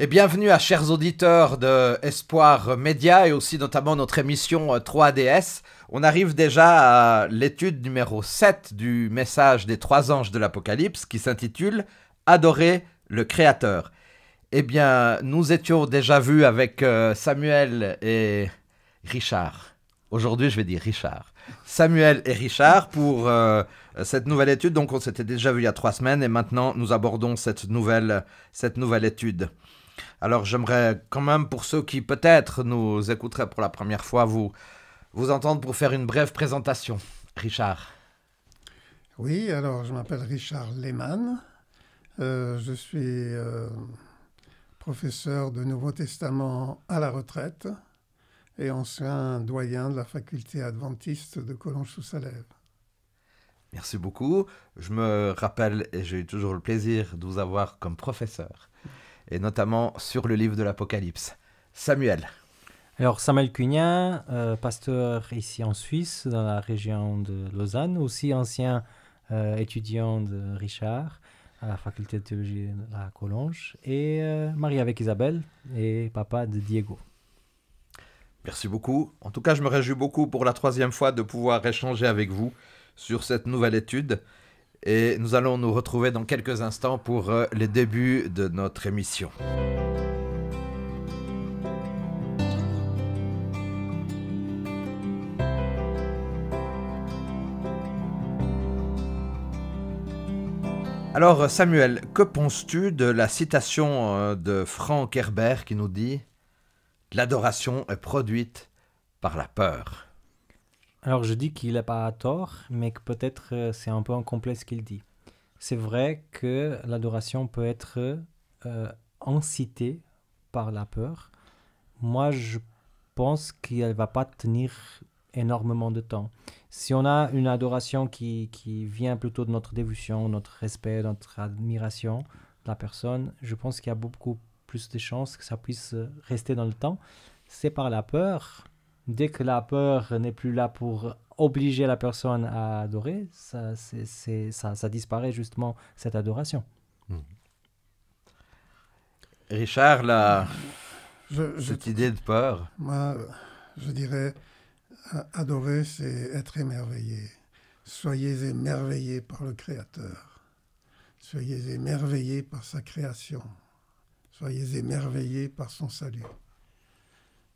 Et bienvenue à chers auditeurs de Espoir Média et aussi notamment notre émission 3DS. On arrive déjà à l'étude numéro 7 du message des trois anges de l'Apocalypse qui s'intitule Adorer le Créateur. Eh bien, nous étions déjà vus avec euh, Samuel et Richard. Aujourd'hui, je vais dire Richard. Samuel et Richard pour euh, cette nouvelle étude. Donc, on s'était déjà vu il y a trois semaines et maintenant, nous abordons cette nouvelle, cette nouvelle étude. Alors j'aimerais quand même, pour ceux qui peut-être nous écouteraient pour la première fois, vous, vous entendre pour faire une brève présentation. Richard. Oui, alors je m'appelle Richard Lehmann. Euh, je suis euh, professeur de Nouveau Testament à la retraite et ancien doyen de la faculté adventiste de Collonges-sous-Salève. Merci beaucoup. Je me rappelle et j'ai eu toujours le plaisir de vous avoir comme professeur et notamment sur le livre de l'Apocalypse. Samuel. Alors Samuel Cugna, euh, pasteur ici en Suisse, dans la région de Lausanne, aussi ancien euh, étudiant de Richard à la faculté de théologie de la et mari euh, marié avec Isabelle et papa de Diego. Merci beaucoup. En tout cas, je me réjouis beaucoup pour la troisième fois de pouvoir échanger avec vous sur cette nouvelle étude. Et nous allons nous retrouver dans quelques instants pour euh, les débuts de notre émission. Alors Samuel, que penses-tu de la citation euh, de Frank Herbert qui nous dit ⁇ L'adoration est produite par la peur ⁇ alors je dis qu'il n'est pas tort, mais que peut-être euh, c'est un peu incomplet ce qu'il dit. C'est vrai que l'adoration peut être euh, incitée par la peur. Moi, je pense qu'elle ne va pas tenir énormément de temps. Si on a une adoration qui, qui vient plutôt de notre dévotion, notre respect, notre admiration de la personne, je pense qu'il y a beaucoup plus de chances que ça puisse euh, rester dans le temps. C'est par la peur, dès que la peur n'est plus là pour obliger la personne à adorer, ça, ça, disparaît justement cette adoration. Hmm. Richard, la... cette idée de peur. Moi, je dirais, adorer, c'est être émerveillé. Soyez émerveillé par le Créateur. Soyez émerveillés par sa création. Soyez émerveillés par son salut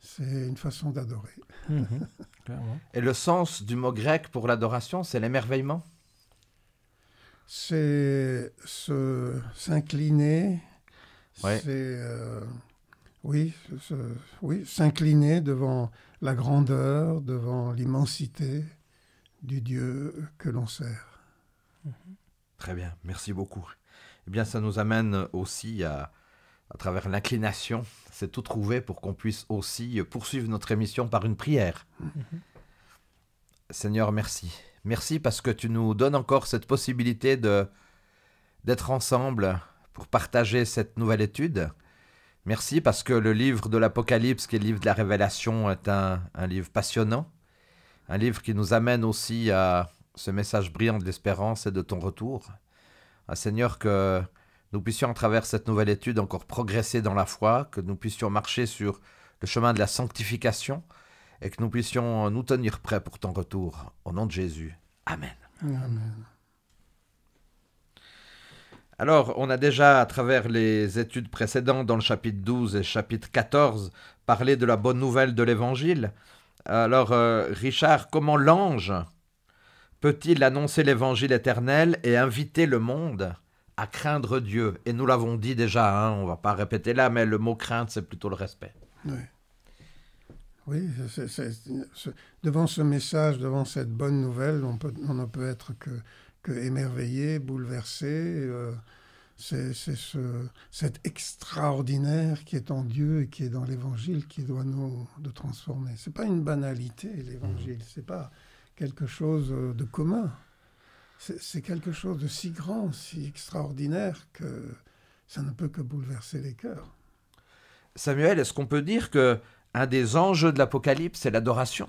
c'est une façon d'adorer. Mhm. Et le sens du mot grec pour l'adoration, c'est l'émerveillement C'est se, s'incliner, euh, oui, oui, s'incliner devant la grandeur, devant l'immensité du Dieu que l'on sert. Mhm. Très bien, merci beaucoup. Eh bien, ça nous amène aussi à, à travers l'inclination, c'est tout trouvé pour qu'on puisse aussi poursuivre notre émission par une prière. Seigneur, merci. Merci parce que tu nous donnes encore cette possibilité de d'être ensemble pour partager cette nouvelle étude. Merci parce que le livre de l'Apocalypse, qui est le livre de la Révélation, est un, livre passionnant, un livre qui nous amène aussi à ce message brillant de l'espérance et de ton retour. Ah, Seigneur, que nous puissions à travers cette nouvelle étude encore progresser dans la foi, que nous puissions marcher sur le chemin de la sanctification et que nous puissions nous tenir prêts pour ton retour. Au nom de Jésus. Amen. Alors, on a déjà, à travers les études précédentes, dans le chapitre 12 et chapitre 14, parlé de la bonne nouvelle de l'Évangile. Alors, euh, Richard, comment l'ange peut-il annoncer l'Évangile éternel et inviter le monde à craindre Dieu. Et nous l'avons dit déjà, hein, on ne va pas répéter là, mais le mot crainte, c'est plutôt le respect. Oui. Oui, devant ce message, devant cette bonne nouvelle, on, peut, ne peut être que, que émerveillé, bouleversé. Euh, c'est ce, cet extraordinaire qui est en Dieu et qui est dans l'Évangile qui doit nous, transformer. Ce n'est pas une banalité, l'Évangile, mm. c'est ce n'est pas quelque chose euh, de commun c'est quelque chose de si grand, si extraordinaire que ça ne peut que bouleverser les cœurs. Samuel, est-ce qu'on peut dire que un des enjeux de l'Apocalypse, c'est l'adoration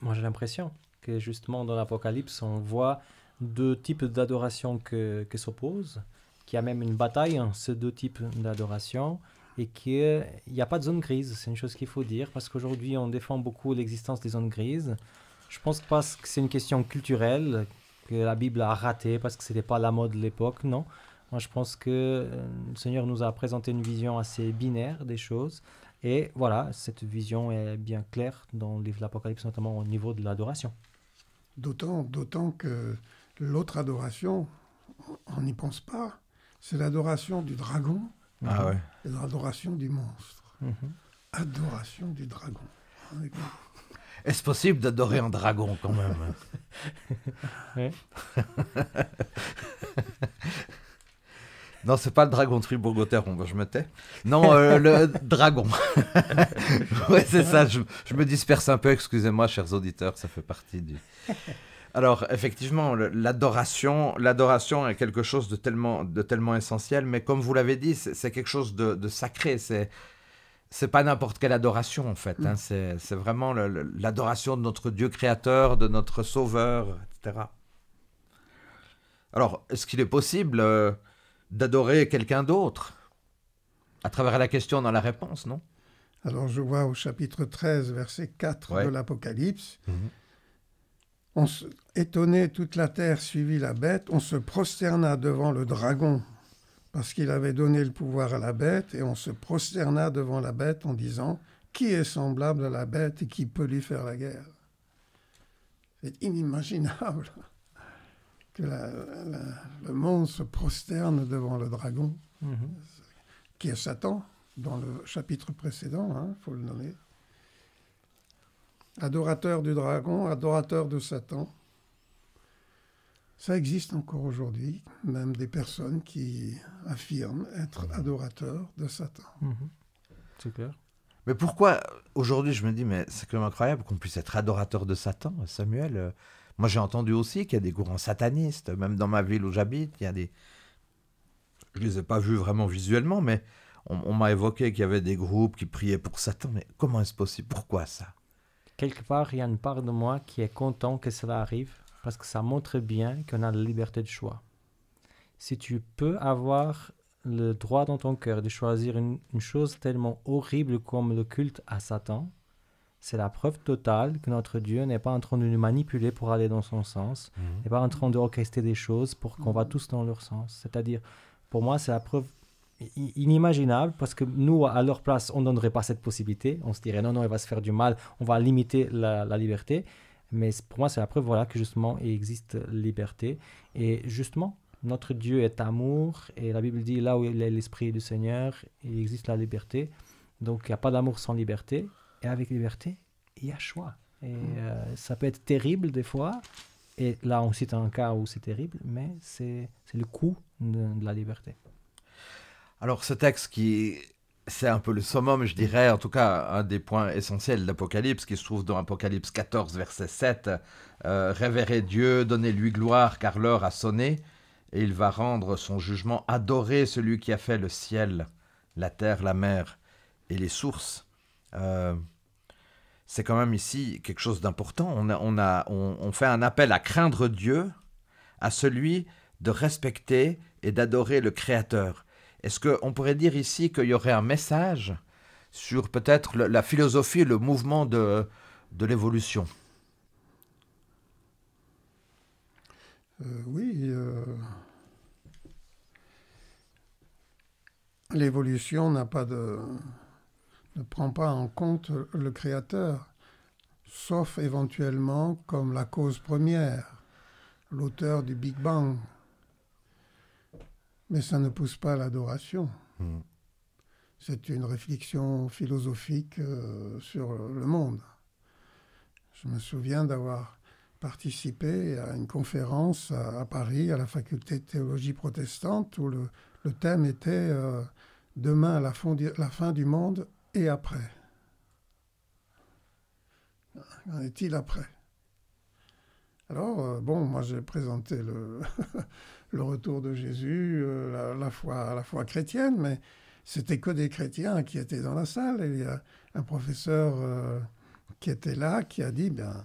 Moi, j'ai l'impression que justement dans l'Apocalypse, on voit deux types d'adoration qui s'opposent, qu'il y a même une bataille entre ces deux types d'adoration et qu'il n'y a pas de zone grise. C'est une chose qu'il faut dire parce qu'aujourd'hui, on défend beaucoup l'existence des zones grises. Je pense pas que c'est une question culturelle que la Bible a raté parce que ce n'était pas la mode de l'époque, non. Moi, je pense que euh, le Seigneur nous a présenté une vision assez binaire des choses. Et voilà, cette vision est bien claire dans le livre de l'Apocalypse, notamment au niveau de l'adoration. D'autant, d'autant que l'autre adoration, on n'y pense pas, c'est l'adoration du dragon ah et l'adoration du monstre. Mhm. Adoration du dragon. Est-ce possible d'adorer un dragon quand même Non, c'est pas le dragon de fribourg ben, je me tais. Non, euh, le dragon. ouais, c'est ça, je, me disperse un peu, excusez-moi, chers auditeurs, ça fait partie du. Alors, effectivement, l'adoration, l'adoration est quelque chose de tellement, de tellement essentiel, mais comme vous l'avez dit, c'est quelque chose de, de sacré, c'est c'est pas n'importe quelle adoration en fait. Hein. Mm. C'est, vraiment l'adoration de notre Dieu créateur, de notre Sauveur, etc. Alors, est-ce qu'il est possible euh, d'adorer quelqu'un d'autre À travers la question dans la réponse, non Alors, je vois au chapitre 13, verset 4 de l'Apocalypse. Mm-hmm. On Étonné, toute la terre suivit la bête, on se prosterna devant le dragon, parce qu'il avait donné le pouvoir à la bête, et on se prosterna devant la bête en disant, qui est semblable à la bête et qui peut lui faire la guerre C'est inimaginable que le monde se prosterne devant le dragon, mhm. qui est Satan, dans le chapitre précédent, il hein, faut le nommer. Adorateur du dragon, adorateur de Satan, ça existe encore aujourd'hui, même des personnes qui affirment être mhm. adorateurs de Satan. C'est mhm. clair. Mais pourquoi aujourd'hui je me dis, mais c'est quand même incroyable qu'on puisse être adorateur de Satan, Samuel euh. Moi j'ai entendu aussi qu'il y a des courants satanistes, même dans ma ville où j'habite, il y a des... Je ne les ai pas vus vraiment visuellement, mais on, on m'a évoqué qu'il y avait des groupes qui priaient pour Satan, mais comment est-ce possible Pourquoi ça Quelque part, il y a une part de moi qui est content que cela arrive parce que ça montre bien qu'on a la liberté de choix. Si tu peux avoir le droit dans ton cœur de choisir une, chose tellement horrible comme le culte à Satan, c'est la preuve totale que notre Dieu n'est pas en train de nous manipuler pour aller dans son sens, mhm. n'est pas en train d'orchestrer des choses pour qu'on va mhm. tous dans leur sens. C'est-à-dire, pour moi, c'est la preuve inimaginable parce que nous, à leur place, on ne donnerait pas cette possibilité. On se dirait non, non, il va se faire du mal, on va limiter la liberté. Mais pour moi, c'est la preuve voilà, que justement, il existe liberté. Et justement, notre Dieu est amour. Et la Bible dit, là où il est l'Esprit du Seigneur, il existe la liberté. Donc, il n'y a pas d'amour sans liberté. Et avec liberté, il y a choix. Et hmm. euh, ça peut être terrible des fois. Et là, on cite un cas où c'est terrible, mais c'est le coût de, la liberté. Alors, ce texte qui c'est un peu le summum, je dirais, en tout cas, un des points essentiels d'Apocalypse qui se trouve dans Apocalypse 14, verset 7. Euh, Révérez Dieu, donnez-lui gloire, car l'heure a sonné, et il va rendre son jugement. Adorez celui qui a fait le ciel, la terre, la mer et les sources. Euh, c'est quand même ici quelque chose d'important. On, a, on fait un appel à craindre Dieu, à celui de respecter et d'adorer le Créateur. Est-ce qu'on pourrait dire ici qu'il y aurait un message sur peut-être la philosophie et le mouvement de, l'évolution euh, Oui. Euh, l'évolution n'a pas de ne prend pas en compte le créateur, sauf éventuellement comme la cause première, l'auteur du Big Bang. Mais ça ne pousse pas à l'adoration. Hmm. C'est une réflexion philosophique euh, sur le monde. Je me souviens d'avoir participé à une conférence à, Paris, à la faculté de théologie protestante, où le, thème était euh, Demain la, fin du monde et après. Qu'en est-il après Alors, euh, bon, moi j'ai présenté le le retour de Jésus, euh, la, la, foi, la foi chrétienne, mais c'était que des chrétiens qui étaient dans la salle. il y a un professeur euh, qui était là qui a dit bien,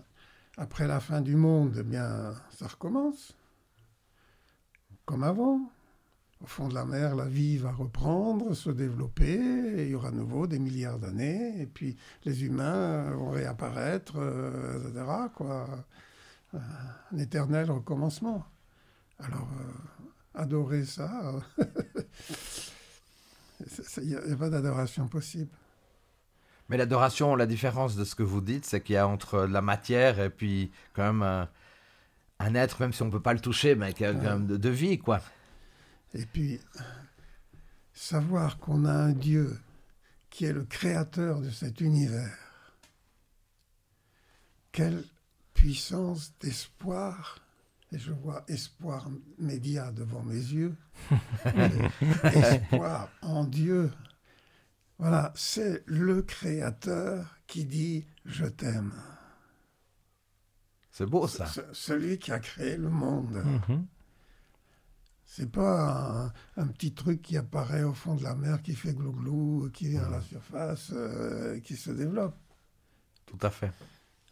après la fin du monde, eh bien, ça recommence, comme avant. Au fond de la mer, la vie va reprendre, se développer, il y aura à nouveau des milliards d'années, et puis les humains euh, vont réapparaître, etc. Quoi. Un éternel recommencement. Alors, euh, adorer ça, il euh, n'y a, pas d'adoration possible. Mais l'adoration, la différence de ce que vous dites, c'est qu'il y a entre la matière et puis quand même un, être, même si on ne peut pas le toucher, mais qui a même de vie, quoi. Et puis, savoir qu'on a un Dieu qui est le créateur de cet univers, quelle puissance d'espoir et je vois Espoir Média devant mes yeux. espoir en Dieu. Voilà, c'est le Créateur qui dit Je t'aime. C'est beau ça. celui qui a créé le monde. Mhm. C'est pas un, petit truc qui apparaît au fond de la mer, qui fait glouglou, qui vient à la surface, euh, qui se développe. Tout à fait.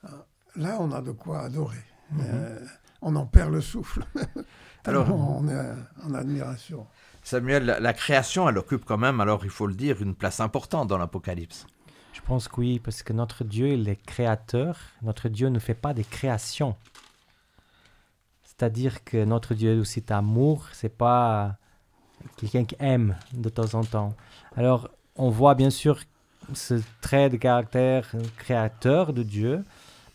Ah, là, on a de quoi adorer. Euh, mhm. on en perd le souffle. Alors, on est en admiration. Samuel, la, création, elle occupe quand même, alors il faut le dire, une place importante dans l'Apocalypse. Je pense que oui, parce que notre Dieu, il est créateur. Notre Dieu ne fait pas des créations. C'est-à-dire que notre Dieu aussi est amour, c'est pas quelqu'un qui aime de temps en temps. Alors, on voit bien sûr ce trait de caractère créateur de Dieu,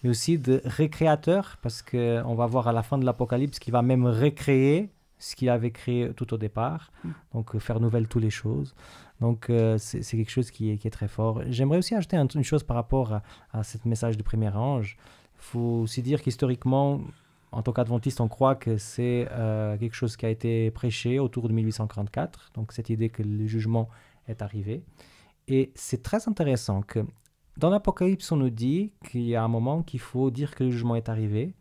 et aussi de récréateur, parce qu'on va voir à la fin de l'Apocalypse qu'il va même recréer ce qu'il avait créé tout au départ, mm. donc euh, faire nouvelle toutes les choses. Donc euh, c'est quelque chose qui est, très fort. J'aimerais aussi ajouter une chose par rapport à, à ce message du premier ange. Il faut aussi dire qu'historiquement, en tant qu'adventiste, on croit que c'est euh, quelque chose qui a été prêché autour de 1834, donc cette idée que le jugement est arrivé. Et c'est très intéressant que dans l'Apocalypse, on nous dit qu'il y a un moment qu'il faut dire que le jugement est arrivé.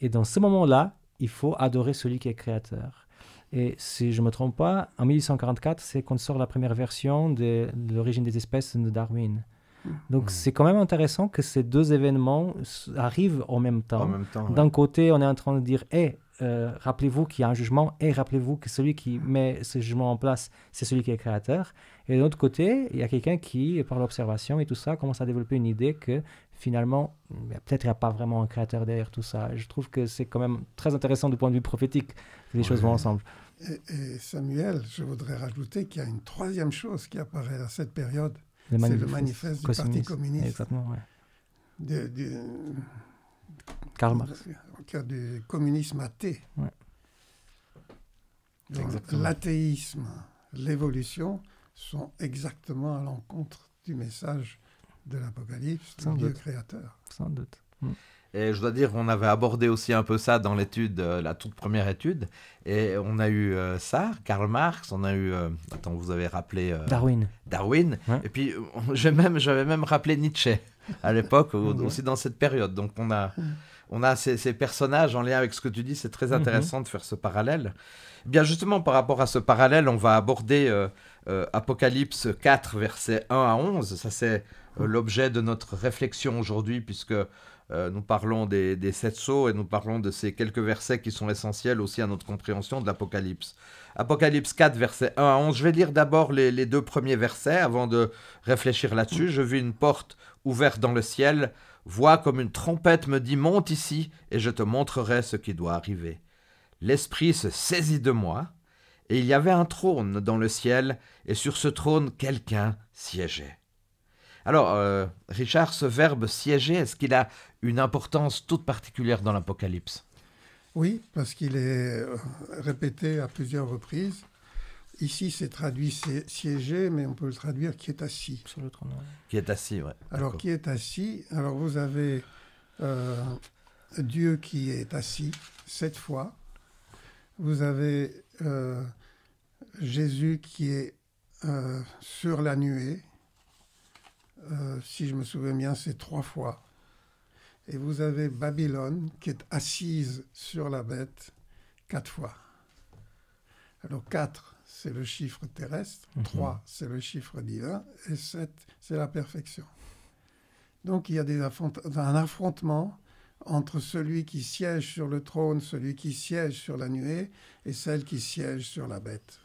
Et dans ce moment-là, il faut adorer celui qui est créateur. Et si je ne me trompe pas, en 1844, c'est qu'on sort la première version de, l'origine des espèces de Darwin. Hmm. Donc hmm. c'est quand même intéressant que ces deux événements arrivent en même temps. D'un côté, on est en train de dire, hé, euh, rappelez-vous qu'il y a un jugement et rappelez-vous que celui qui met ce jugement en place, c'est celui qui est créateur. Et de l'autre côté, il y a quelqu'un qui, par l'observation et tout ça, commence à développer une idée que finalement, peut-être il n'y a pas vraiment un créateur derrière tout ça. Je trouve que c'est quand même très intéressant du point de vue prophétique que les choses vont ensemble. Et, Samuel, je voudrais rajouter qu'il y a une troisième chose qui apparaît à cette période. C'est le manifeste du Parti communiste. Exactement, ouais. Karl Marx. Cas du communisme athée. L'athéisme, l'évolution sont exactement à l'encontre du message de l'Apocalypse, du créateur. Sans doute. Mm. Et je dois dire qu'on avait abordé aussi un peu ça dans l'étude, euh, la toute première étude. Et on a eu euh, ça, Karl Marx, on a eu, euh, attends, vous avez rappelé... Darwin. Darwin. Et puis j'avais même, même rappelé Nietzsche à l'époque, aussi dans cette période. Donc on a on a ces, personnages en lien avec ce que tu dis, c'est très mhm. intéressant de faire ce parallèle. Eh bien justement, par rapport à ce parallèle, on va aborder euh, euh, Apocalypse 4, versets 1 à 11. Ça, c'est euh, mhm. l'objet de notre réflexion aujourd'hui, puisque nous parlons des, des sept sceaux et nous parlons de ces quelques versets qui sont essentiels aussi à notre compréhension de l'Apocalypse. Apocalypse 4, versets 1 à 11. Je vais lire d'abord les deux premiers versets avant de réfléchir là-dessus. Mhm. Je vis une porte ouverte dans le ciel « Vois comme une trompette me dit Monte ici, et je te montrerai ce qui doit arriver. L'esprit se saisit de moi, et il y avait un trône dans le ciel, et sur ce trône quelqu'un siégeait. Alors, euh, Richard, ce verbe siéger, est-ce qu'il a une importance toute particulière dans l'Apocalypse Oui, parce qu'il est euh, répété à plusieurs reprises. Ici, c'est traduit siégé, mais on peut le traduire qui est assis. Sur le Qui est assis, oui. Alors, qui est assis Alors, vous avez euh, Dieu qui est assis sept fois. Vous avez euh, Jésus qui est euh, sur la nuée. si je me souviens bien, c'est trois fois. Et vous avez Babylone qui est assise sur la bête quatre fois. Alors, quatre c'est le chiffre terrestre, 3, mhm. c'est le chiffre divin, et 7, c'est la perfection. Donc il y a un affrontement entre celui qui siège sur le trône, celui qui siège sur la nuée, et celle qui siège sur la bête.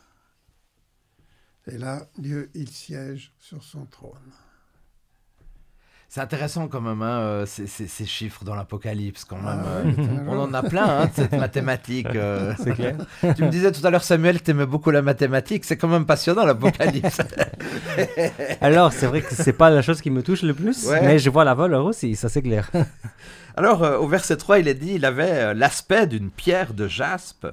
Et là, Dieu, il siège sur son trône c'est intéressant quand même, hein, euh, ces, chiffres dans l'Apocalypse quand même. Ah, euh, on en a plein hein, de cette mathématique. Euh. c'est clair. tu me disais tout à l'heure, Samuel, tu aimais beaucoup la mathématique. C'est quand même passionnant l'Apocalypse. Alors, c'est vrai que c'est pas la chose qui me touche le plus, mais je vois la valeur aussi, ça c'est clair. Alors, au verset 3, il est dit il avait l'aspect d'une pierre de jaspe,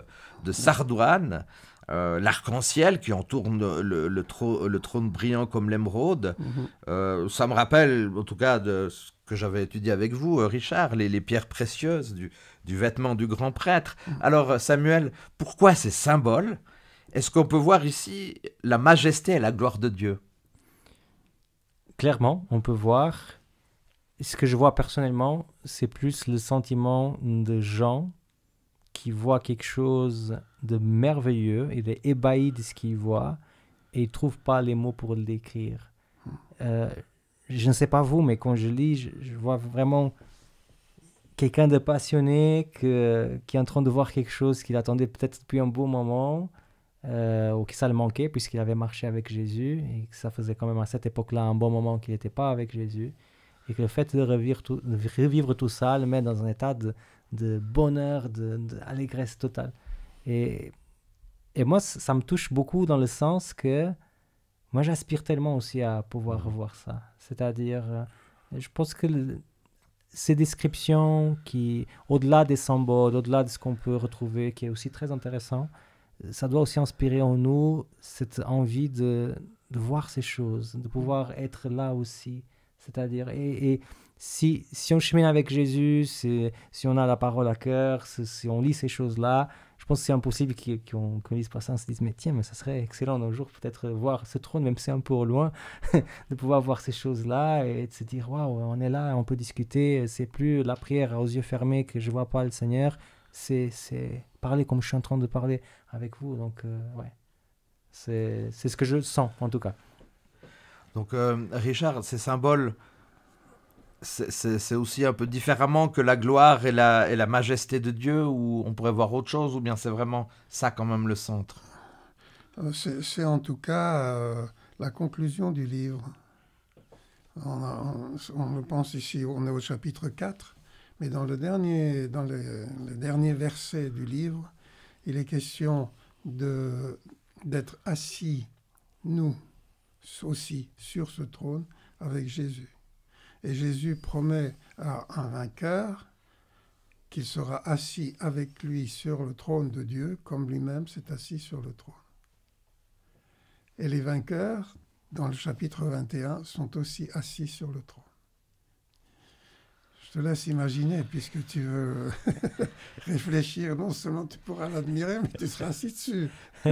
de sardoine. Euh, l'arc-en-ciel qui entoure le, trône brillant comme l'émeraude. Mhm. Euh, ça me rappelle, en tout cas, de ce que j'avais étudié avec vous, euh, Richard, les, pierres précieuses du, vêtement du grand prêtre. Mhm. Alors, Samuel, pourquoi ces symboles Est-ce qu'on peut voir ici la majesté et la gloire de Dieu Clairement, on peut voir. Ce que je vois personnellement, c'est plus le sentiment de Jean qui voit quelque chose de merveilleux, il est ébahi de ce qu'il voit et il trouve pas les mots pour le décrire. Hmm. Euh, je ne sais pas vous, mais quand je lis, je, vois vraiment quelqu'un de passionné qui est en train de voir quelque chose qu'il attendait peut-être depuis un bon moment. Euh, ou que ça le manquait puisqu'il avait marché avec Jésus et que ça faisait quand même à cette époque-là un bon moment qu'il n'était pas avec Jésus et que le fait de revivre tout, de revivre tout ça le met dans un état de, de bonheur, d'allégresse de, totale. Et, et moi, ça me touche beaucoup dans le sens que moi, j'aspire tellement aussi à pouvoir revoir mhm. ça. C'est-à-dire, euh, je pense que ces descriptions qui, au-delà des symboles, au-delà de ce qu'on peut retrouver, qui est aussi très intéressant, ça doit aussi inspirer en nous cette envie de, de voir ces choses, de pouvoir être là aussi. C'est-à-dire, et si, on chemine avec Jésus, si, on a la parole à cœur, si, on lit ces choses-là, je pense que c'est impossible qu'on ne lise pas ça, on se dise, mais tiens, mais ça serait excellent un jour peut-être voir ce trône, même si c'est un peu loin, de pouvoir voir ces choses-là et de se dire, waouh, on est là, on peut discuter, c'est plus la prière aux yeux fermés que je vois pas le Seigneur, c'est parler comme je suis en train de parler avec vous. Donc, euh, ouais, c'est ce que je sens en tout cas. Donc, euh, Richard, ces symboles c'est aussi un peu différemment que la gloire et la, et la majesté de Dieu, où on pourrait voir autre chose, ou bien c'est vraiment ça quand même le centre euh, C'est en tout cas euh, la conclusion du livre. On, le pense ici, on est au chapitre 4, mais dans le dernier, dans le, le dernier verset du livre, il est question d'être assis, nous aussi, sur ce trône avec Jésus. Et Jésus promet à un vainqueur qu'il sera assis avec lui sur le trône de Dieu, comme lui-même s'est assis sur le trône. Et les vainqueurs, dans le chapitre 21, sont aussi assis sur le trône. Je te laisse imaginer, puisque tu veux réfléchir. Non seulement tu pourras l'admirer, mais tu seras assis dessus.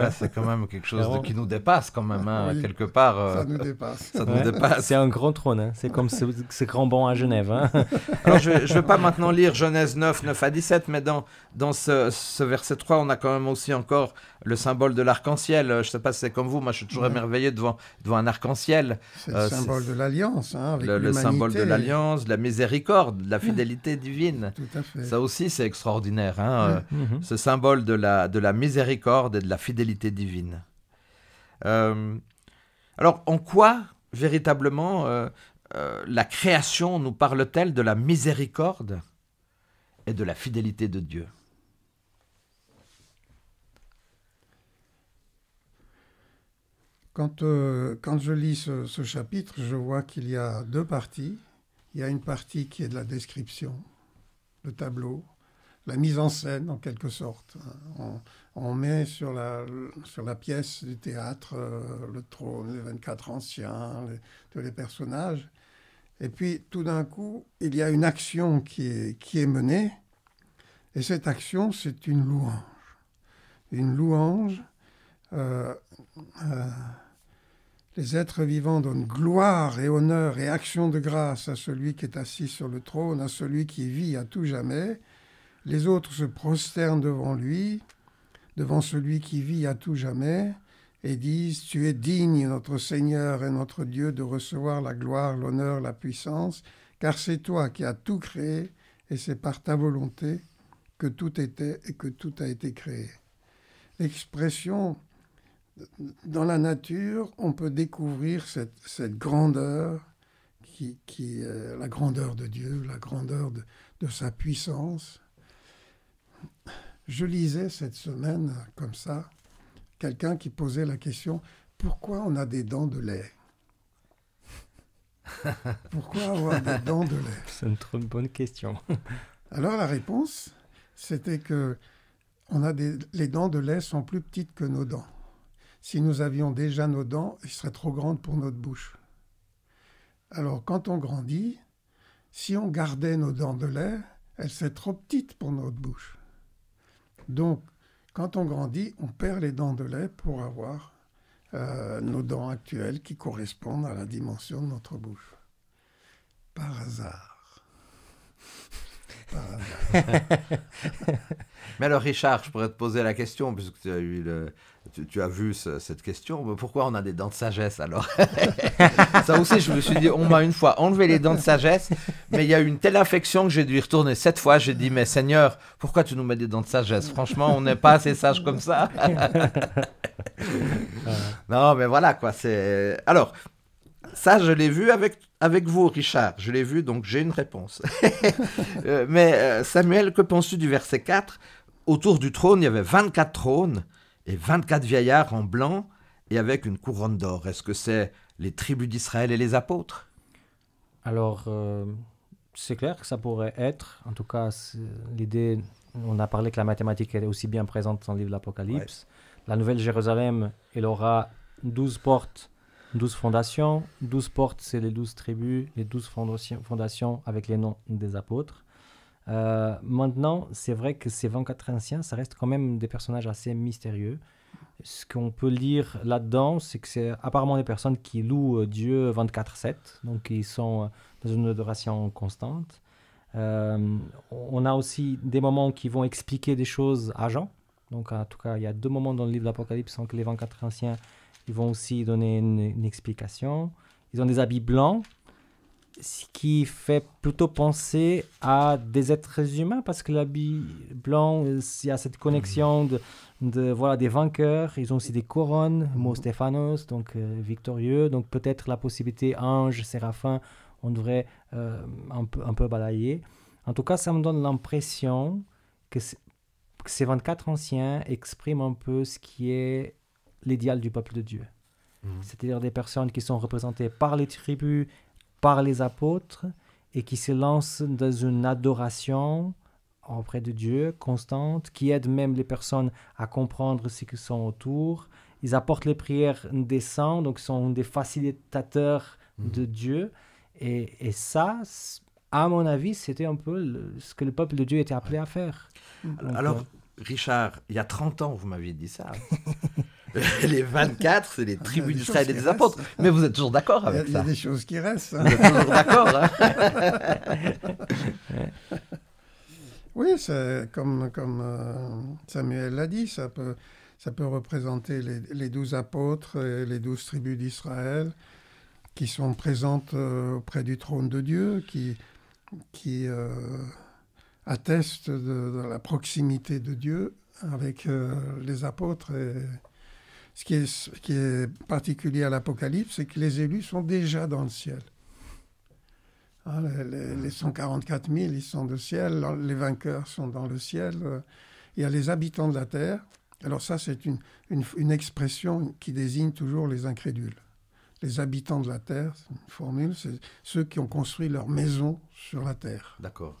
Ah, c'est quand même quelque chose qui nous dépasse, quand même, hein, quelque part. Euh, ça nous dépasse. Ça dépasse. C'est un grand trône. Hein. C'est comme ce, grand banc à Genève. Hein. Alors, je ne vais pas maintenant lire Genèse 9, 9 à 17, mais dans, dans ce, ce verset 3, on a quand même aussi encore le symbole de l'arc-en-ciel. Je ne sais pas si c'est comme vous, moi, je suis toujours émerveillé devant, devant un arc-en-ciel. C'est le euh, symbole de l'alliance. le, le symbole de l'alliance la miséricorde, la fidélité divine. Ça aussi, c'est extraordinaire, hein. mm, mm-hmm. ce symbole de la, de la miséricorde et de la fidélité divine. Euh, alors, en quoi, véritablement, euh, euh, la création nous parle-t-elle de la miséricorde et de la fidélité de Dieu Quand, quand, je lis ce chapitre, je vois qu'il y a deux parties il y a une partie qui est de la description, le tableau, la mise en scène en quelque sorte. On, met sur la, pièce du théâtre euh, le trône, les 24 anciens, tous les personnages. Et puis tout d'un coup, il y a une action qui est, menée. Et cette action, c'est une louange. Une louange. Euh, euh, les êtres vivants donnent gloire et honneur et action de grâce à celui qui est assis sur le trône, à celui qui vit à tout jamais. Les autres se prosternent devant lui, devant celui qui vit à tout jamais, et disent Tu es digne, notre Seigneur et notre Dieu, de recevoir la gloire, l'honneur, la puissance, car c'est toi qui as tout créé, et c'est par ta volonté que tout était et que tout a été créé. L'expression dans la nature, on peut découvrir cette, grandeur qui, est la grandeur de Dieu, la grandeur de, sa puissance. Je lisais cette semaine comme ça quelqu'un qui posait la question pourquoi on a des dents de lait Pourquoi avoir des dents de lait C'est une trop bonne question. Alors la réponse, c'était que on a des, les dents de lait sont plus petites que nos dents. Si nous avions déjà nos dents, elles seraient trop grandes pour notre bouche. Alors quand on grandit, si on gardait nos dents de lait, elles seraient trop petites pour notre bouche. Donc quand on grandit, on perd les dents de lait pour avoir euh, nos dents actuelles qui correspondent à la dimension de notre bouche. Par hasard. Par hasard. Mais alors Richard, je pourrais te poser la question, puisque tu as eu le, tu, as vu cette question, pourquoi on a des dents de sagesse alors Ça aussi, je me suis dit, on m'a une fois enlevé les dents de sagesse, mais il y a eu une telle affection que j'ai dû y retourner Cette fois. J'ai dit, mais Seigneur, pourquoi tu nous mets des dents de sagesse Franchement, on n'est pas assez sage comme ça. non, mais voilà quoi. C'est alors. Ça, je l'ai vu avec, avec vous, Richard. Je l'ai vu, donc j'ai une réponse. Euh, mais euh, Samuel, que penses-tu du verset 4 Autour du trône, il y avait 24 trônes et 24 vieillards en blanc et avec une couronne d'or. Est-ce que c'est les tribus d'Israël et les apôtres Alors, euh, c'est clair que ça pourrait être. En tout cas, l'idée, on a parlé que la mathématique est aussi bien présente dans le livre de l'Apocalypse. La Nouvelle Jérusalem, elle aura 12 portes, 12 fondations. 12 portes, c'est les 12 tribus, les 12 fondations avec les noms des apôtres. Euh, maintenant, c'est vrai que ces 24 anciens, ça reste quand même des personnages assez mystérieux. Ce qu'on peut lire là-dedans, c'est que c'est apparemment des personnes qui louent euh, Dieu 24-7, donc ils sont euh, dans une adoration constante. on a aussi des moments qui vont expliquer des choses à Jean. Donc, en tout cas, il y a deux moments dans le livre d'Apocalypse en que les 24 anciens, ils vont aussi donner une explication. Ils ont des habits blancs, ce qui fait plutôt penser à des êtres humains parce que l'habit blanc, euh, il y a cette connexion de, de, voilà des vainqueurs. Ils ont aussi des couronnes, Mo Stéphanos, donc euh, victorieux. Donc peut-être la possibilité ange, séraphin, on devrait euh, un, peu, un peu balayer. En tout cas, ça me donne l'impression que, ces 24 anciens expriment un peu ce qui est l'idéal du peuple de Dieu. Mmh. C'est-à-dire des personnes qui sont représentées par les tribus, par les apôtres et qui se lancent dans une adoration auprès de Dieu constante, qui aide même les personnes à comprendre ce qui sont autour. Ils apportent les prières saints, donc sont des facilitateurs mhm. de Dieu. Et, ça, à mon avis, c'était un peu ce que le peuple de Dieu était appelé à faire. Alors, euh, Richard, il y a 30 ans, vous m'aviez dit ça. les 24, c'est les ah, tribus d'Israël et des apôtres. Hein. Mais vous êtes toujours d'accord avec ça. Il y a, des choses qui restent. Hein. Vous êtes toujours d'accord. Hein. oui, comme, comme euh, Samuel l'a dit, ça peut, ça peut représenter les, les douze apôtres et les douze tribus d'Israël qui sont présentes euh, auprès du trône de Dieu, qui, qui euh, atteste de, la proximité de Dieu avec euh, les apôtres. ce, qui est, particulier à l'Apocalypse, c'est que les élus sont déjà dans le ciel. Hein, les, 144 000, ils sont de ciel, les vainqueurs sont dans le ciel. Euh, il y a les habitants de la terre. Alors ça, c'est une, expression qui désigne toujours les incrédules les habitants de la terre, c'est une formule, c'est ceux qui ont construit leur maison sur la terre. D'accord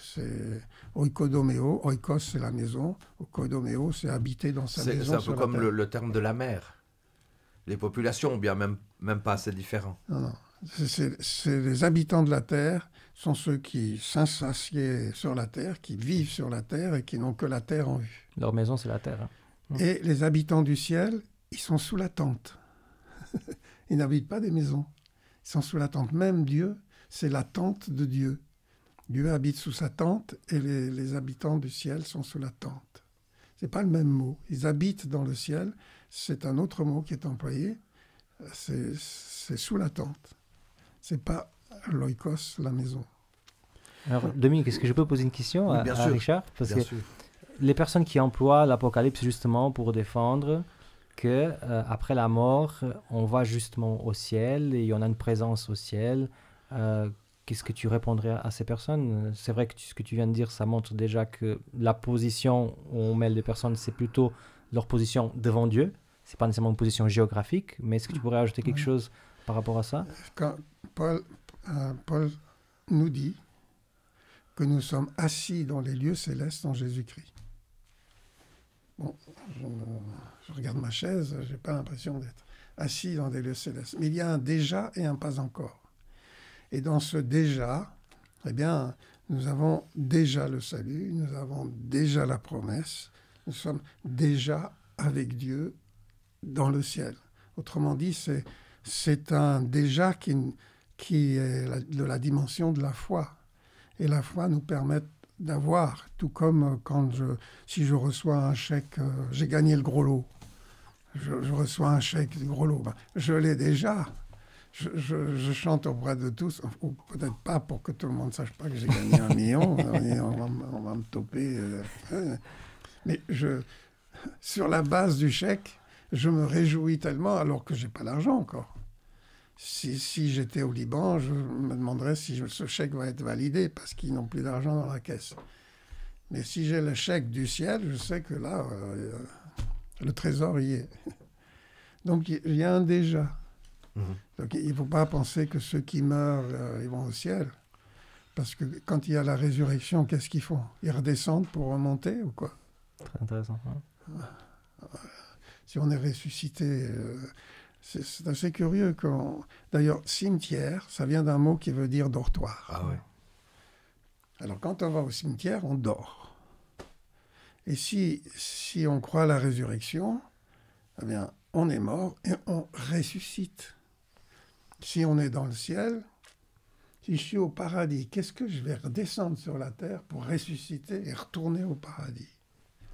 c'est oikodomeo. Oikos, c'est la maison. Oikodomeo, c'est habiter dans sa maison. C'est un peu comme le, terme de la mer. Les populations, bien même, même pas, assez différent. Non, non. les habitants de la terre sont ceux qui s'insatient sur la terre, qui vivent sur la terre et qui n'ont que la terre en vue. Leur maison, c'est la terre. Hein. Et les habitants du ciel, ils sont sous la tente. ils n'habitent pas des maisons. Ils sont sous la tente. Même Dieu, c'est la tente de Dieu. Dieu habite sous sa tente et les, habitants du ciel sont sous la tente. C'est pas le même mot. Ils habitent dans le ciel. C'est un autre mot qui est employé. C'est sous la tente. C'est pas loikos, la maison. Alors, Dominique, est-ce que je peux poser une question à, bien Richard Parce que les personnes qui emploient l'Apocalypse justement pour défendre que euh, après la mort, on va justement au ciel et on a une présence au ciel. Euh, qu'est-ce que tu répondrais à, ces personnes C'est vrai que ce que tu viens de dire, ça montre déjà que la position où on mêle les personnes, c'est plutôt leur position devant Dieu. C'est pas nécessairement une position géographique, mais est-ce que tu pourrais ajouter quelque chose par rapport à ça Quand euh, Paul, nous dit que nous sommes assis dans les lieux célestes en Jésus-Christ. je, je, regarde ma chaise, je n'ai pas l'impression d'être assis dans des lieux célestes. Mais il y a un déjà et un pas encore. Et dans ce déjà, eh bien, nous avons déjà le salut, nous avons déjà la promesse, nous sommes déjà avec Dieu dans le ciel. Autrement dit, c'est, c'est un déjà qui, qui est de la dimension de la foi. Et la foi nous permet d'avoir, tout comme quand je, si je reçois un chèque, euh, j'ai gagné le gros lot. Je, reçois un chèque du gros lot, ben, je l'ai déjà je, je, je, chante auprès de tous, ou peut-être pas pour que tout le monde sache pas que j'ai gagné un million, hein, on, va, on, va, me toper. Euh, hein. mais je, sur la base du chèque, je me réjouis tellement alors que j'ai pas l'argent encore. Si, si j'étais au Liban, je me demanderais si ce chèque va être validé parce qu'ils n'ont plus d'argent dans la caisse. Mais si j'ai le chèque du ciel, je sais que là, euh, le trésor y est. Donc il y, a un déjà. Mhm. Donc il ne faut pas penser que ceux qui meurent, euh, ils vont au ciel. Parce que quand il y a la résurrection, qu'est-ce qu'ils font Ils redescendent pour remonter ou quoi Très intéressant. Si on est ressuscité, euh, c'est assez curieux. Quand... D'ailleurs, cimetière, ça vient d'un mot qui veut dire dortoir. Ah Alors quand on va au cimetière, on dort. Et si, si on croit à la résurrection, eh bien, on est mort et on ressuscite si on est dans le ciel, si je suis au paradis, qu'est-ce que je vais redescendre sur la terre pour ressusciter et retourner au paradis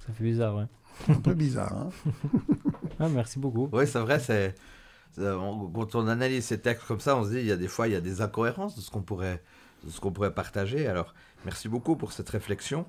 Ça fait bizarre, ouais. Un peu bizarre, hein ah, Merci beaucoup. Oui, c'est vrai, c'est quand on analyse ces textes comme ça, on se dit il y a des fois il y a des incohérences de ce qu'on pourrait, ce qu'on pourrait partager. Alors merci beaucoup pour cette réflexion.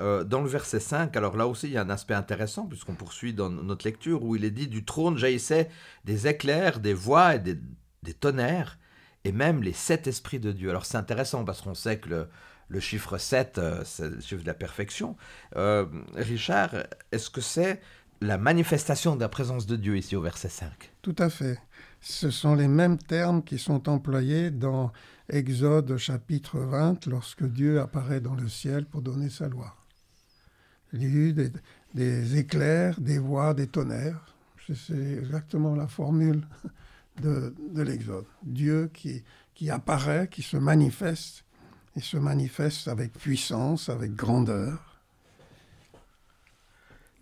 Euh, dans le verset 5, alors là aussi il y a un aspect intéressant puisqu'on poursuit dans notre lecture où il est dit du trône jaillissaient des éclairs, des voix et des des tonnerres et même les sept esprits de Dieu. Alors c'est intéressant parce qu'on sait que le, chiffre 7, euh, c'est le chiffre de la perfection. Euh, Richard, est-ce que c'est la manifestation de la présence de Dieu ici au verset 5 Tout à fait. Ce sont les mêmes termes qui sont employés dans Exode chapitre 20 lorsque Dieu apparaît dans le ciel pour donner sa loi. Il y a eu des, des éclairs, des voix, des tonnerres. C'est exactement la formule de, l'Exode. Dieu qui, apparaît, qui se manifeste, et se manifeste avec puissance, avec grandeur.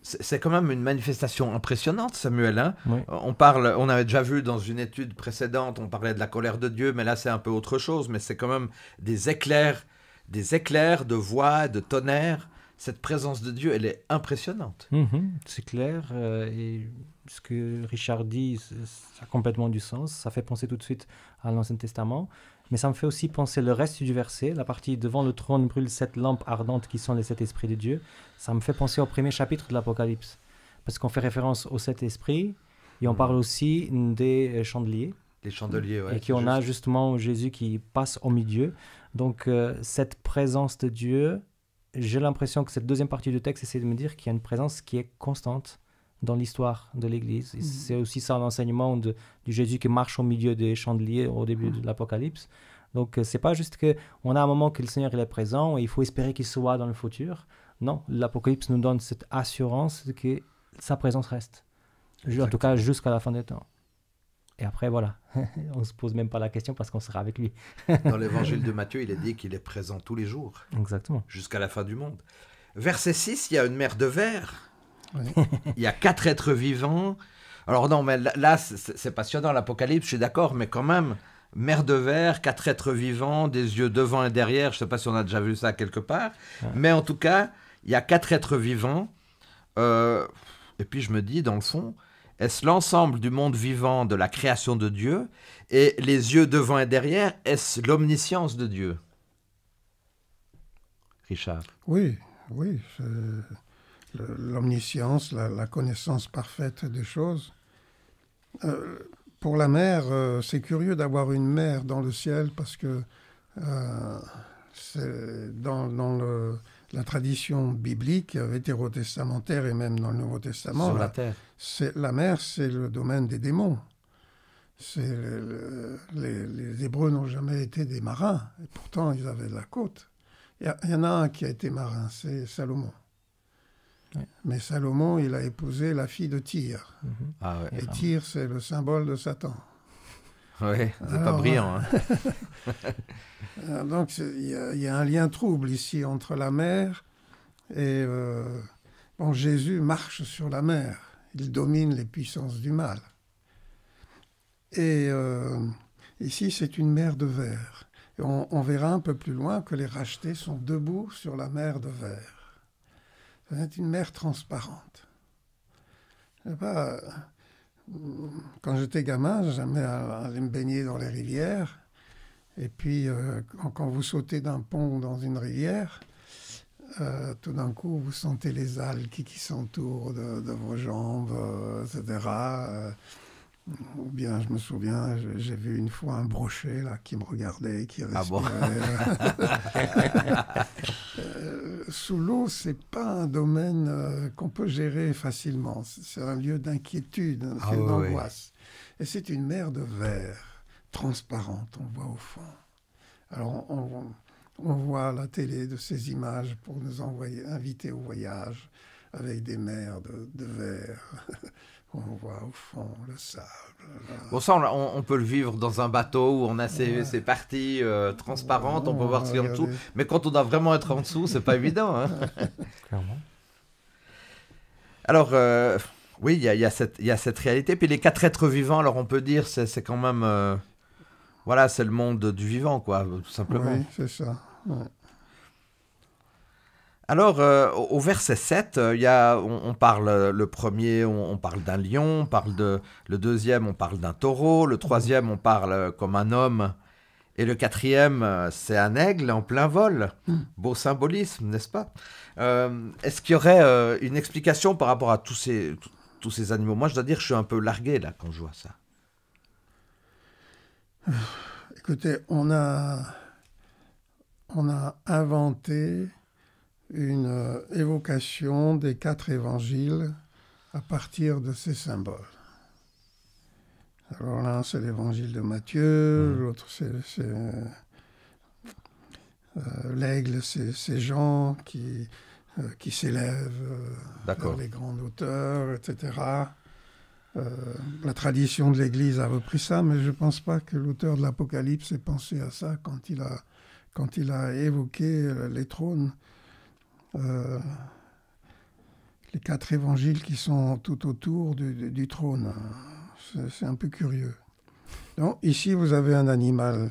C'est quand même une manifestation impressionnante, Samuel. Hein. On parle, on avait déjà vu dans une étude précédente, on parlait de la colère de Dieu, mais là c'est un peu autre chose. Mais c'est quand même des éclairs, des éclairs de voix, de tonnerre cette présence de Dieu, elle est impressionnante. Mhm, c'est clair. Euh, et ce que Richard dit, ça a complètement du sens. Ça fait penser tout de suite à l'Ancien Testament. Mais ça me fait aussi penser le reste du verset, la partie devant le trône brûle sept lampes ardentes qui sont les sept esprits de Dieu. Ça me fait penser au premier chapitre de l'Apocalypse. Parce qu'on fait référence aux sept esprits et on mhm. parle aussi des euh, chandeliers. Les chandeliers, oui. Et qui on a justement Jésus qui passe au milieu. Donc euh, cette présence de Dieu, j'ai l'impression que cette deuxième partie du texte essaie de me dire qu'il y a une présence qui est constante dans l'histoire de l'Église. Mhm. C'est aussi ça l'enseignement du Jésus qui marche au milieu des chandeliers au début mhm. de l'Apocalypse. Donc euh, c'est pas juste que on a un moment que le Seigneur est présent et il faut espérer qu'il soit dans le futur. Non, l'Apocalypse nous donne cette assurance que sa présence reste. En tout cas jusqu'à la fin des temps. Et après, voilà, on ne se pose même pas la question parce qu'on sera avec lui. Dans l'évangile de Matthieu, il est dit qu'il est présent tous les jours. Exactement. Jusqu'à la fin du monde. Verset 6, il y a une mer de verre. il y a quatre êtres vivants. Alors non, mais là, c'est passionnant, l'Apocalypse, je suis d'accord, mais quand même, mer de verre, quatre êtres vivants, des yeux devant et derrière, je ne sais pas si on a déjà vu ça quelque part, ah. mais en tout cas, il y a quatre êtres vivants. Euh, et puis je me dis, dans le fond, est-ce l'ensemble du monde vivant de la création de Dieu Et les yeux devant et derrière, est-ce l'omniscience de Dieu Richard. Oui, oui. L'omniscience, la, connaissance parfaite des choses. Euh, pour la mère, euh, c'est curieux d'avoir une mère dans le ciel parce que euh, c'est dans le la tradition biblique, euh, vétérano-testamentaire et même dans le Nouveau Testament, la, mer, c'est le domaine des démons. les, Hébreux n'ont jamais été des marins, et pourtant ils avaient de la côte. Il y, en a un qui a été marin, c'est Salomon. Mais Salomon, il a épousé la fille de Tyr. Mhm. Ah et Tyr, c'est le symbole de Satan. Oui, hein. euh, c'est pas brillant. donc il y, a un lien trouble ici entre la mer et... Euh, bon, Jésus marche sur la mer, il domine les puissances du mal. Et euh, ici, c'est une mer de verre. Et on, verra un peu plus loin que les rachetés sont debout sur la mer de verre. C'est une mer transparente quand j'étais gamin, j'aimais aller me baigner dans les rivières. Et puis, euh, quand, vous sautez d'un pont dans une rivière, euh, tout d'un coup, vous sentez les algues qui, s'entourent de, de, vos jambes, euh, etc. Ou bien, je me souviens, j'ai vu une fois un brochet là, qui me regardait, et qui ah respirait. Euh, sous l'eau, c'est pas un domaine euh, qu'on peut gérer facilement. C'est un lieu d'inquiétude, d'angoisse. Hein, ah et c'est une mer de verre, transparente, on voit au fond. Alors, on, voit la télé de ces images pour nous envoyer, inviter au voyage avec des mers de verre. voit au fond, le sable. Bon, ça, on, peut le vivre dans un bateau où on a ces, parties euh, transparentes, on peut voir ce qu'il y a en dessous. Mais quand on doit vraiment être en dessous, c'est pas évident. Hein. Clairement. Alors, euh, oui, il y, a, cette réalité. Puis les quatre êtres vivants, alors on peut dire, c'est quand même. Euh, voilà, c'est le monde du vivant, quoi, tout simplement. Oui, c'est ça. Alors, euh, au verset 7, euh, on, parle euh, le premier, on, parle d'un lion, on parle de, le deuxième, on parle d'un taureau, le mhm. troisième, on parle comme un homme, et le quatrième, c'est un aigle en plein vol. Mhm. Beau symbolisme, n'est-ce pas Est-ce qu'il y aurait une explication par rapport à tous ces, animaux Moi, je dois dire, je suis un peu largué là quand je vois ça. Écoutez, on on a inventé une euh, évocation des quatre évangiles à partir de ces symboles. Alors l'un, c'est l'évangile de Matthieu, mmh. l'autre, c'est euh, l'aigle, c'est Jean qui, euh, qui s'élève les grands auteurs, etc. la tradition de l'Église a repris ça, mais je ne pense pas que l'auteur de l'Apocalypse ait pensé à ça quand il a, quand il a évoqué les trônes. Euh, les quatre évangiles qui sont tout autour du, trône. C'est un peu curieux. Donc ici, vous avez un animal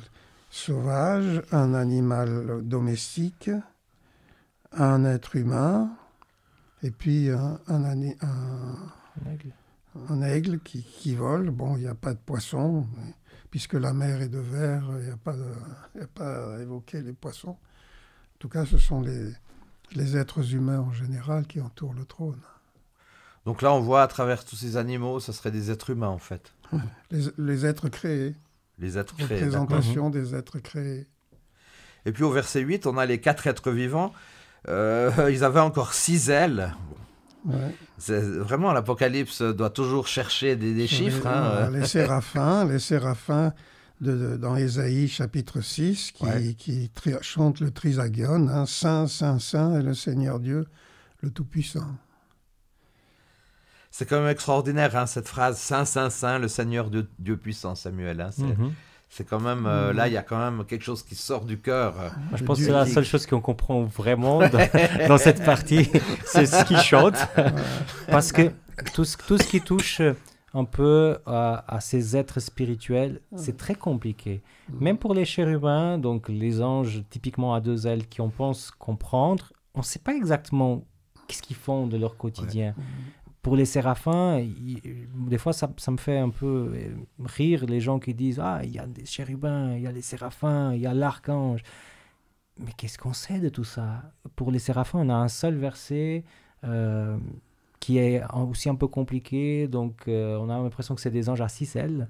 sauvage, un animal domestique, un être humain, et puis euh, un, un, aigle, qui, vole. Bon, il n'y a pas de poisson, puisque la mer est de verre, il n'y a, a, pas à évoquer les poissons. En tout cas, ce sont les, les êtres humains en général qui entourent le trône. Donc là, on voit à travers tous ces animaux, ce serait des êtres humains en fait. Les, êtres créés. Les êtres créés. Représentation mhm. des êtres créés. Et puis au verset 8, on a les quatre êtres vivants. Euh, ils avaient encore six ailes. Vraiment, l'Apocalypse doit toujours chercher des, chiffres. Hein. les séraphins, les séraphins dans Ésaïe chapitre 6 qui, qui chante le trisagion, hein, Saint, Saint, Saint le Seigneur Dieu, le Tout-Puissant. C'est quand même extraordinaire hein, cette phrase, Saint, Saint, Saint, le Seigneur Dieu, Dieu puissant, Samuel. Hein, c'est... Mhm. C'est quand même, euh, mhm. là, il y a quand même quelque chose qui sort du cœur. Ah, je pense que c'est la seule chose qu'on comprend vraiment dans, cette partie, c'est ce qu'il chante. Parce que tout ce, tout ce qui touche un peu euh, à, ces êtres spirituels, ah. c'est très compliqué. Mm. Même pour les chérubins, donc les anges typiquement à deux ailes qui on pense comprendre, on ne sait pas exactement qu'est-ce qu'ils font de leur quotidien. Mm. Pour les séraphins, des fois ça, me fait un peu euh, rire les gens qui disent Ah, il y a des chérubins, il y a les séraphins, il y a l'archange. Mais qu'est-ce qu'on sait de tout ça Pour les séraphins, on a un seul verset. Euh, qui est aussi un peu compliqué. Donc, euh, on a l'impression que c'est des anges à six ailes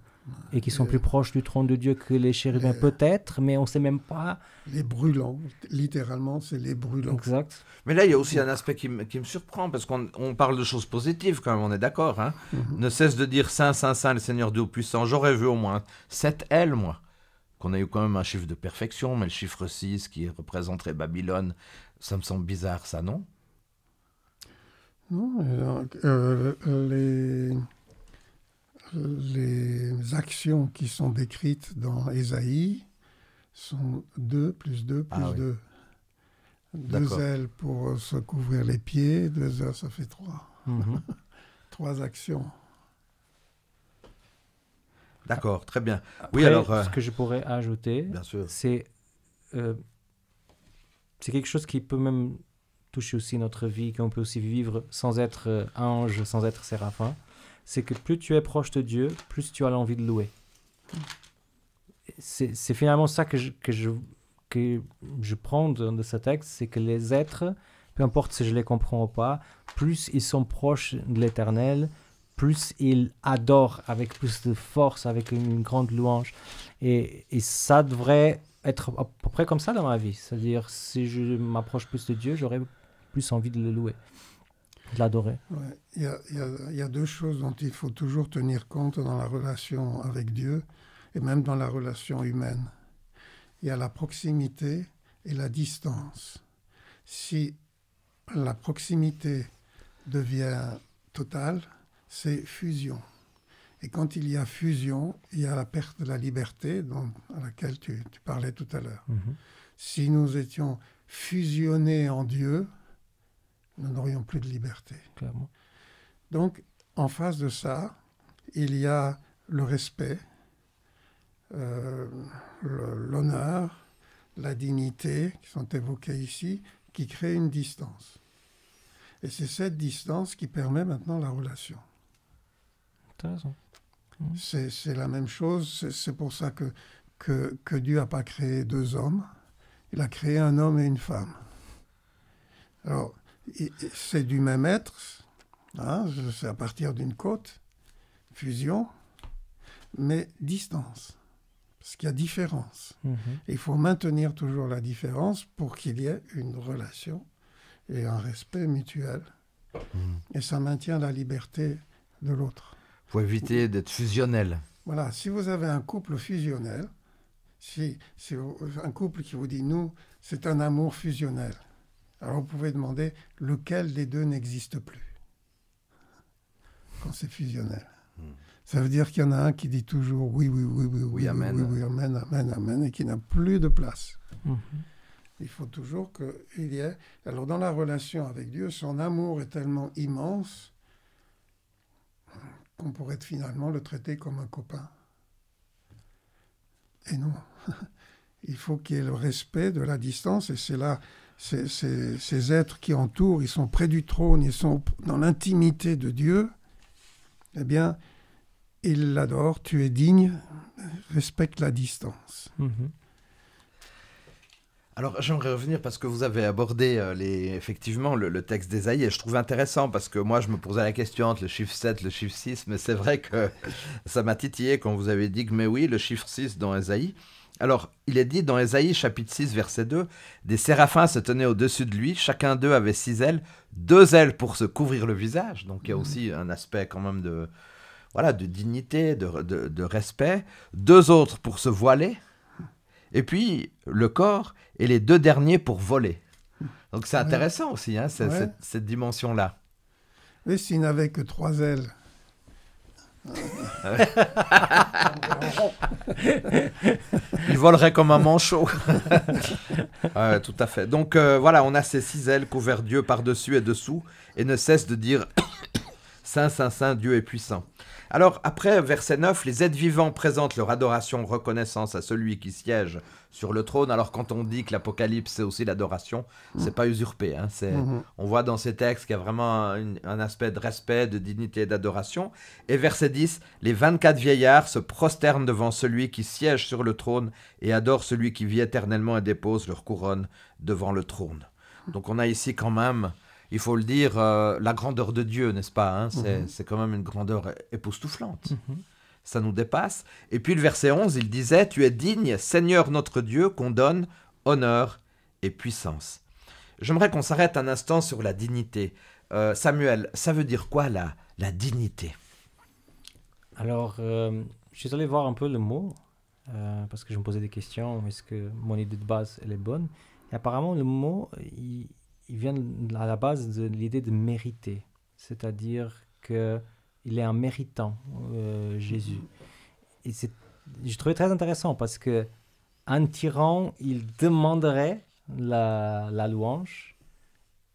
et qui sont plus proches du trône de Dieu que les chérubins, peut-être, mais on ne sait même pas. Les brûlants, littéralement, c'est les brûlants. Exact. Mais là, il y a aussi un aspect qui, me surprend, parce qu'on parle de choses positives quand même, on est d'accord. Hein mhm. Ne cesse de dire Saint, Saint, Saint, le Seigneur Dieu puissant. J'aurais vu au moins sept ailes, moi. Qu'on a eu quand même un chiffre de perfection, mais le chiffre 6 qui représenterait Babylone, ça me semble bizarre, ça, non non, euh, les, les, actions qui sont décrites dans Ésaïe sont 2 plus 2 ah plus 2. Ah, Deux ailes pour se couvrir les pieds, deux heures, ça fait trois. 3 mhm. trois actions. D'accord, très bien. oui, alors. Euh, ce que je pourrais ajouter, c'est euh, c'est quelque chose qui peut même touche aussi notre vie, qu'on peut aussi vivre sans être euh, ange, sans être séraphin, c'est que plus tu es proche de Dieu, plus tu as l'envie de louer. C'est finalement ça que je, que je, que je prends de, ce texte, c'est que les êtres, peu importe si je les comprends ou pas, plus ils sont proches de l'Éternel, plus ils adorent avec plus de force, avec une, grande louange. Et, et ça devrait être à peu près comme ça dans ma vie. C'est-à-dire, si je m'approche plus de Dieu, j'aurais plus envie de le louer, de l'adorer. Il y, a deux choses dont il faut toujours tenir compte dans la relation avec Dieu et même dans la relation humaine. Il y a la proximité et la distance. Si la proximité devient totale, c'est fusion. Et quand il y a fusion, il y a la perte de la liberté à laquelle tu, parlais tout à l'heure. Mhm. Si nous étions fusionnés en Dieu, nous n'aurions plus de liberté. Donc, en face de ça, il y a le respect, euh, l'honneur, la dignité, qui sont évoqués ici, qui créent une distance. Et c'est cette distance qui permet maintenant la relation. Mmh. C'est la même chose, c'est pour ça que, que, que Dieu n'a pas créé deux hommes, il a créé un homme et une femme. Alors, c'est du même être, c'est hein, à partir d'une côte, fusion, mais distance, parce qu'il y a différence. Mhm. il faut maintenir toujours la différence pour qu'il y ait une relation et un respect mutuel. Mhm. Et ça maintient la liberté de l'autre. Pour éviter d'être fusionnel. Voilà, si vous avez un couple fusionnel, si, si un couple qui vous dit nous, c'est un amour fusionnel. Alors vous pouvez demander lequel des deux n'existe plus quand c'est fusionnel. Hmm. Ça veut dire qu'il y en a un qui dit toujours oui, oui, oui, oui, oui, amen. amen, amen, amen, et qui n'a plus de place. Mm-hmm. Il faut toujours qu'il y ait. Alors, dans la relation avec Dieu, son amour est tellement immense qu'on pourrait finalement le traiter comme un copain. Et non. il faut qu'il y ait le respect de la distance, et c'est là ces, êtres qui entourent, ils sont près du trône, ils sont dans l'intimité de Dieu, eh bien, il l'adore, tu es digne, respecte la distance. Mhm. Alors j'aimerais revenir parce que vous avez abordé euh, les, effectivement le, texte d'Ésaïe et je trouve intéressant parce que moi je me posais la question entre le chiffre 7, le chiffre 6, mais c'est vrai que ça m'a titillé quand vous avez dit que mais oui, le chiffre 6 dans Ésaïe, alors, il est dit dans Ésaïe chapitre 6, verset 2, Des séraphins se tenaient au-dessus de lui, chacun d'eux avait six ailes, deux ailes pour se couvrir le visage, donc il y a mhm. aussi un aspect quand même de, voilà, de dignité, de, respect, deux autres pour se voiler, et puis le corps, et les deux derniers pour voler. Donc c'est intéressant aussi, hein, cette, dimension-là. Mais s'il n'avait que trois ailes, il volerait comme un manchot. tout à fait. Donc euh, voilà, on a ces six ailes couvertes Dieu par-dessus et dessous, et ne cesse de dire Saint, Saint, Saint, Dieu est puissant. Alors après, verset 9, les êtres vivants présentent leur adoration, reconnaissance à celui qui siège sur le trône. Alors quand on dit que l'Apocalypse c'est aussi l'adoration, c'est pas usurpé. Hein, mhm. On voit dans ces textes qu'il y a vraiment un, aspect de respect, de dignité et d'adoration. Et verset 10, les 24 vieillards se prosternent devant celui qui siège sur le trône et adorent celui qui vit éternellement et dépose leur couronne devant le trône. Donc on a ici quand même il faut le dire, euh, la grandeur de Dieu, n'est-ce pas hein, c'est, quand mhm. même une grandeur époustouflante. Mhm. Ça nous dépasse. Et puis le verset 11, il disait, Tu es digne, Seigneur notre Dieu, qu'on donne honneur et puissance. J'aimerais qu'on s'arrête un instant sur la dignité. Euh, Samuel, ça veut dire quoi la, la dignité Alors, euh, je suis allé voir un peu le mot, parce que je me posais des questions, est-ce que mon idée de base, elle est bonne et apparemment, le mot, il vient à la base de l'idée de mériter, c'est-à-dire que il est un méritant, euh, Jésus. Et c'est, je trouvais très intéressant parce que un tyran, il demanderait la, louange,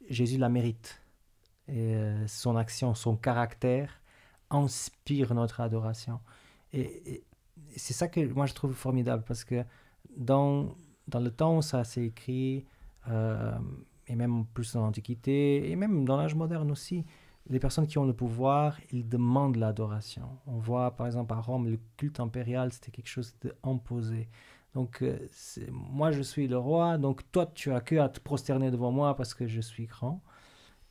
Jésus la mérite. Et euh, son action, son caractère inspire notre adoration. Et, c'est ça que moi je trouve formidable parce que dans, dans le temps où ça s'est écrit, euh, et même plus en Antiquité, et même dans l'âge moderne aussi, les personnes qui ont le pouvoir, ils demandent l'adoration. On voit par exemple à Rome, le culte impérial, c'était quelque chose d'imposé. Donc, euh, moi, je suis le roi, donc toi, tu as que à te prosterner devant moi parce que je suis grand.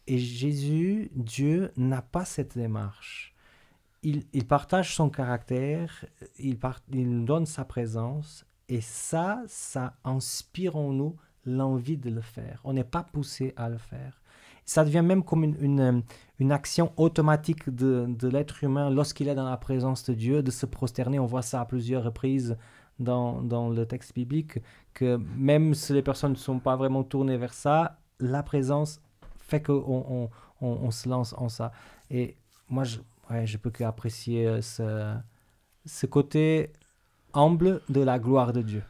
Et Jésus, Dieu, n'a pas cette démarche. Il, il, partage son caractère, il, il donne sa présence, et ça, ça inspire en nous l'envie de le faire. On n'est pas poussé à le faire. Ça devient même comme une, une, euh, action automatique de, l'être humain lorsqu'il est dans la présence de Dieu, de se prosterner. On voit ça à plusieurs reprises dans, dans le texte biblique, que même si les personnes ne sont pas vraiment tournées vers ça, la présence fait qu'on on, se lance en ça. Et moi, je, ouais, je peux qu'apprécier euh, ce, ce côté humble de la gloire de Dieu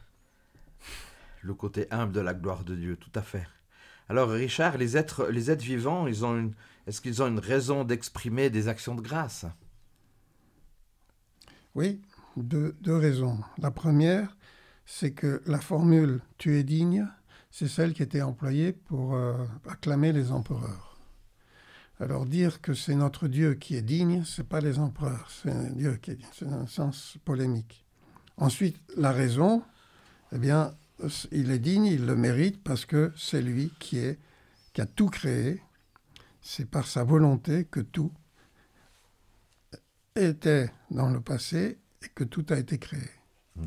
le côté humble de la gloire de Dieu, tout à fait. Alors Richard, les êtres, les vivants, ils ont une, est-ce qu'ils ont une raison d'exprimer des actions de grâce Oui, deux, deux, raisons. La première, c'est que la formule « tu es digne », c'est celle qui était employée pour euh, acclamer les empereurs. Alors dire que c'est notre Dieu qui est digne, c'est pas les empereurs, c'est Dieu qui est digne, c'est un sens polémique. Ensuite, la raison, eh bien, il est digne, il le mérite parce que c'est lui qui, a tout créé. C'est par sa volonté que tout était dans le passé et que tout a été créé. Hmm.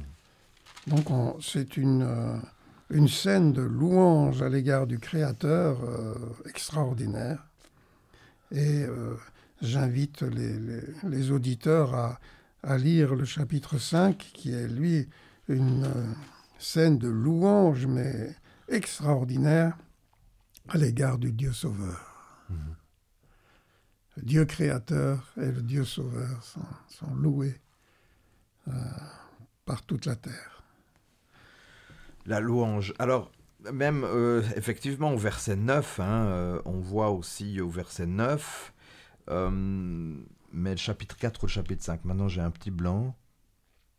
Donc c'est une, euh, une scène de louange à l'égard du Créateur euh, extraordinaire. Et euh, j'invite les, auditeurs à, à, lire le chapitre 5, qui est lui une scène de louange, mais extraordinaire, à l'égard du Dieu Sauveur. Mhm. Le Dieu créateur et le Dieu Sauveur sont, sont loués euh, par toute la terre. La louange. Alors, même euh, effectivement au verset 9, hein, euh, on voit aussi au verset 9, mais le chapitre 4 au chapitre 5, maintenant j'ai un petit blanc.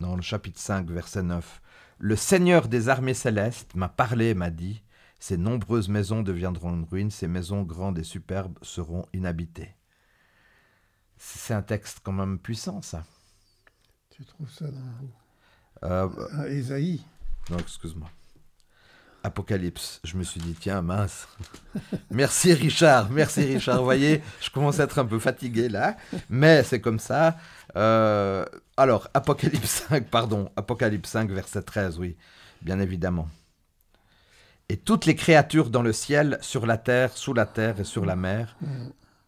dans le chapitre 5, verset 9. Le Seigneur des armées célestes m'a parlé et m'a dit Ces nombreuses maisons deviendront une ruine, ces maisons grandes et superbes seront inhabitées. C'est un texte quand même puissant, ça. Tu trouves ça dans. Euh, euh Non, excuse-moi. Apocalypse. Je me suis dit, tiens, mince. Merci Richard, merci Richard. Vous voyez, je commence à être un peu fatigué là, mais c'est comme ça. Euh, alors, Apocalypse 5, pardon, Apocalypse 5, verset 13, oui, bien évidemment. Et toutes les créatures dans le ciel, sur la terre, sous la terre et sur la mer,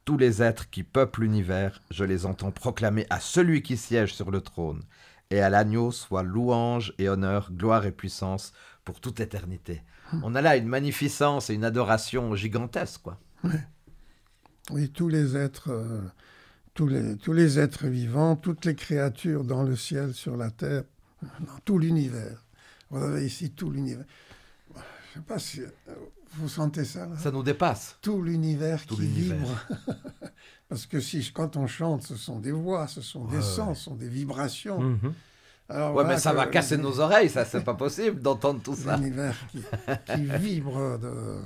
tous les êtres qui peuplent l'univers, je les entends proclamer à celui qui siège sur le trône. Et à l'agneau soit louange et honneur, gloire et puissance pour toute l'éternité. Hum. On a là une magnificence et une adoration gigantesque. Quoi. Oui. tous les êtres, euh, tous, les, tous les êtres vivants, toutes les créatures dans le ciel, sur la terre, dans tout l'univers. Vous avez ici tout l'univers. Je ne sais pas si euh, vous sentez ça. Ça nous dépasse. Tout l'univers qui vibre. Parce que si, quand on chante, ce sont des voix, ce sont des sons, ce sont des vibrations. Mhm mais ça va casser nos oreilles, ça, c'est pas possible d'entendre tout ça. L'univers qui, vibre de.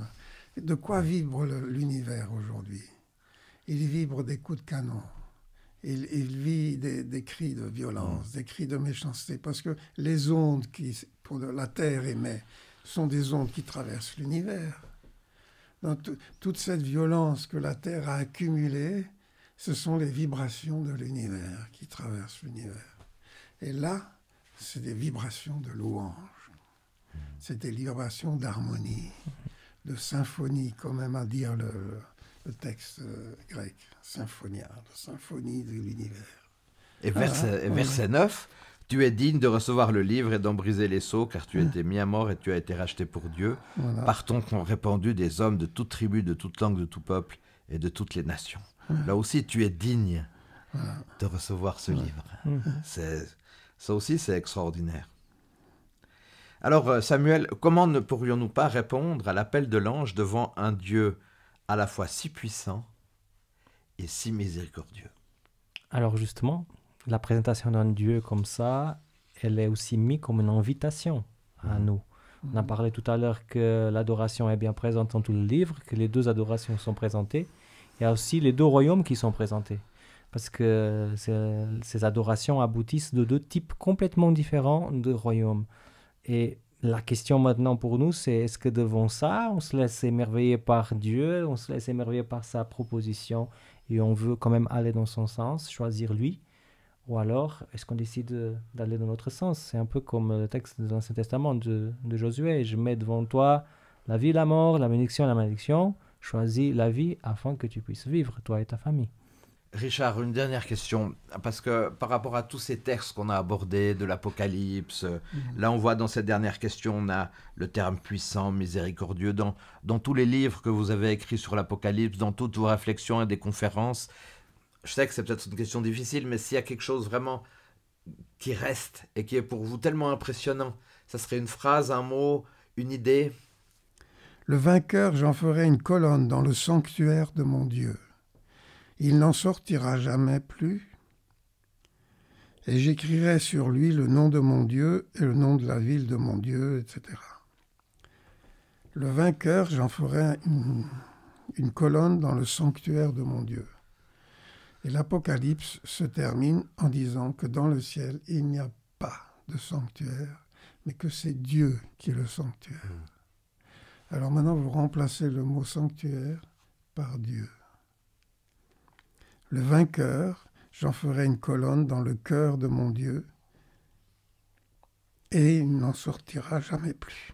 De quoi vibre l'univers aujourd'hui Il vibre des coups de canon. Il, vit des, cris de violence, mm. des cris de méchanceté, parce que les ondes qui, pour la Terre émet sont des ondes qui traversent l'univers. toute cette violence que la Terre a accumulée, ce sont les vibrations de l'univers qui traversent l'univers. Et là, c'est des vibrations de louange, c'est des vibrations d'harmonie, de symphonie, quand même à dire le, texte euh, grec, symphonia, la symphonie de l'univers. Et verset, ah, 9, tu es digne de recevoir le livre et d'en briser les sceaux, car tu étais mis à mort et tu as été racheté pour Dieu. Par ton répandu des hommes de toute tribu, de toute langue, de tout peuple et de toutes les nations. Là aussi, tu es digne de recevoir ce livre. Mmh. C'est ça aussi, c'est extraordinaire. Alors, euh, Samuel, comment ne pourrions-nous pas répondre à l'appel de l'ange devant un Dieu à la fois si puissant et si miséricordieux Alors justement, la présentation d'un Dieu comme ça, elle est aussi mise comme une invitation à mhm. nous. On a mhm. parlé tout à l'heure que l'adoration est bien présente dans tout le livre, que les deux adorations sont présentées. Il y a aussi les deux royaumes qui sont présentés parce que ces adorations aboutissent de deux types complètement différents de royaumes. Et la question maintenant pour nous, c'est est-ce que devant ça, on se laisse émerveiller par Dieu, on se laisse émerveiller par sa proposition et on veut quand même aller dans son sens, choisir lui Ou alors, est-ce qu'on décide d'aller dans notre sens C'est un peu comme le texte de l'Ancien Testament de, de, Josué Je mets devant toi la vie, la mort, la bénédiction, la malédiction. Choisis la vie afin que tu puisses vivre, toi et ta famille. Richard, une dernière question, parce que par rapport à tous ces textes qu'on a abordés, de l'Apocalypse, euh, mhm. là on voit dans cette dernière question, on a le terme puissant, miséricordieux, dans, dans tous les livres que vous avez écrits sur l'Apocalypse, dans toutes vos réflexions et des conférences, je sais que c'est peut-être une question difficile, mais s'il y a quelque chose vraiment qui reste et qui est pour vous tellement impressionnant, ça serait une phrase, un mot, une idée Le vainqueur, j'en ferai une colonne dans le sanctuaire de mon Dieu il n'en sortira jamais plus. Et j'écrirai sur lui le nom de mon Dieu et le nom de la ville de mon Dieu, etc. Le vainqueur, j'en ferai une, colonne dans le sanctuaire de mon Dieu. Et l'Apocalypse se termine en disant que dans le ciel, il n'y a pas de sanctuaire, mais que c'est Dieu qui est le sanctuaire. Hmm. Alors maintenant, vous remplacez le mot sanctuaire par Dieu. Le vainqueur, j'en ferai une colonne dans le cœur de mon Dieu, et il n'en sortira jamais plus.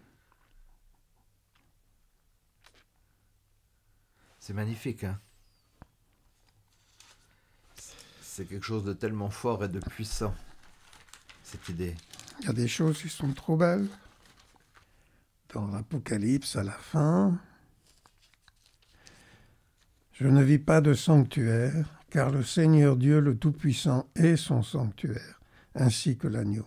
C'est magnifique, hein C'est quelque chose de tellement fort et de puissant, cette idée. Il y a des choses qui sont trop belles. Dans l'Apocalypse, à la fin, je ne vis pas de sanctuaire, car le Seigneur Dieu le Tout-Puissant est son sanctuaire, ainsi que l'agneau.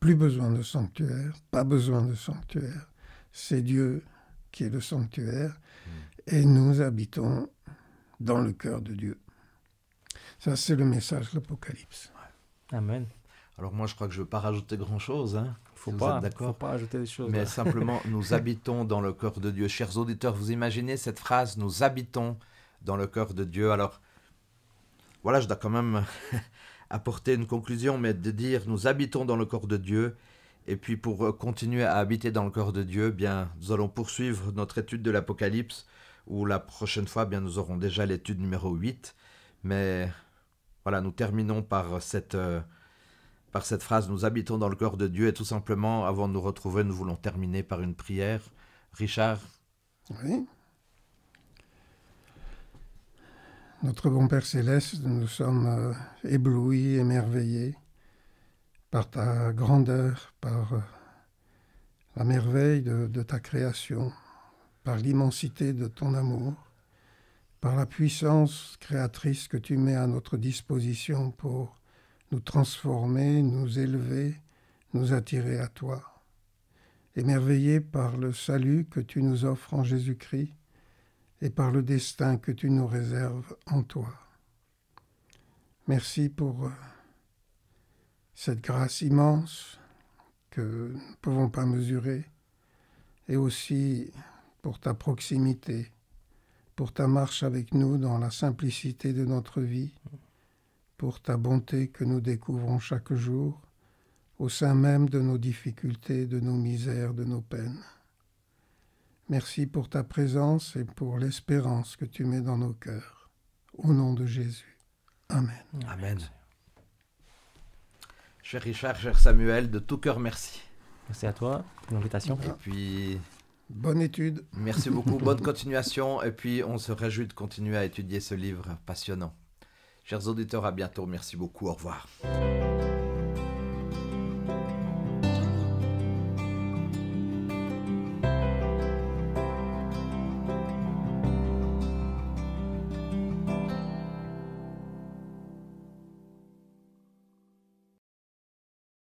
Plus besoin de sanctuaire, pas besoin de sanctuaire. C'est Dieu qui est le sanctuaire, hmm. et nous habitons dans le cœur de Dieu. Ça, c'est le message de l'Apocalypse. Amen. Alors moi, je crois que je ne veux pas rajouter grand-chose. Hein, faut pas, d'accord. Faut pas ajouter des choses. Mais simplement, nous habitons dans le cœur de Dieu. Chers auditeurs, vous imaginez cette phrase Nous habitons dans le cœur de Dieu. Alors, voilà, je dois quand même apporter une conclusion, mais de dire nous habitons dans le corps de Dieu. Et puis pour euh, continuer à habiter dans le corps de Dieu, eh bien, nous allons poursuivre notre étude de l'Apocalypse, où la prochaine fois, eh bien, nous aurons déjà l'étude numéro 8. Mais voilà, nous terminons par cette, euh, par cette phrase, nous habitons dans le corps de Dieu. Et tout simplement, avant de nous retrouver, nous voulons terminer par une prière. Richard Oui. Notre bon Père céleste, nous sommes euh, éblouis, émerveillés par ta grandeur, par euh, la merveille de, ta création, par l'immensité de ton amour, par la puissance créatrice que tu mets à notre disposition pour nous transformer, nous élever, nous attirer à toi. Émerveillés par le salut que tu nous offres en Jésus-Christ, et par le destin que tu nous réserves en toi. Merci pour euh, cette grâce immense que nous ne pouvons pas mesurer, et aussi pour ta proximité, pour ta marche avec nous dans la simplicité de notre vie, pour ta bonté que nous découvrons chaque jour, au sein même de nos difficultés, de nos misères, de nos peines. Merci pour ta présence et pour l'espérance que tu mets dans nos cœurs. Au nom de Jésus. Amen. Amen. Cher Richard, cher Samuel, de tout cœur, merci. Merci à toi pour l'invitation. Et puis. Bonne étude. Merci beaucoup, bonne continuation. Et puis, on se réjouit de continuer à étudier ce livre passionnant. Chers auditeurs, à bientôt. Merci beaucoup. Au revoir.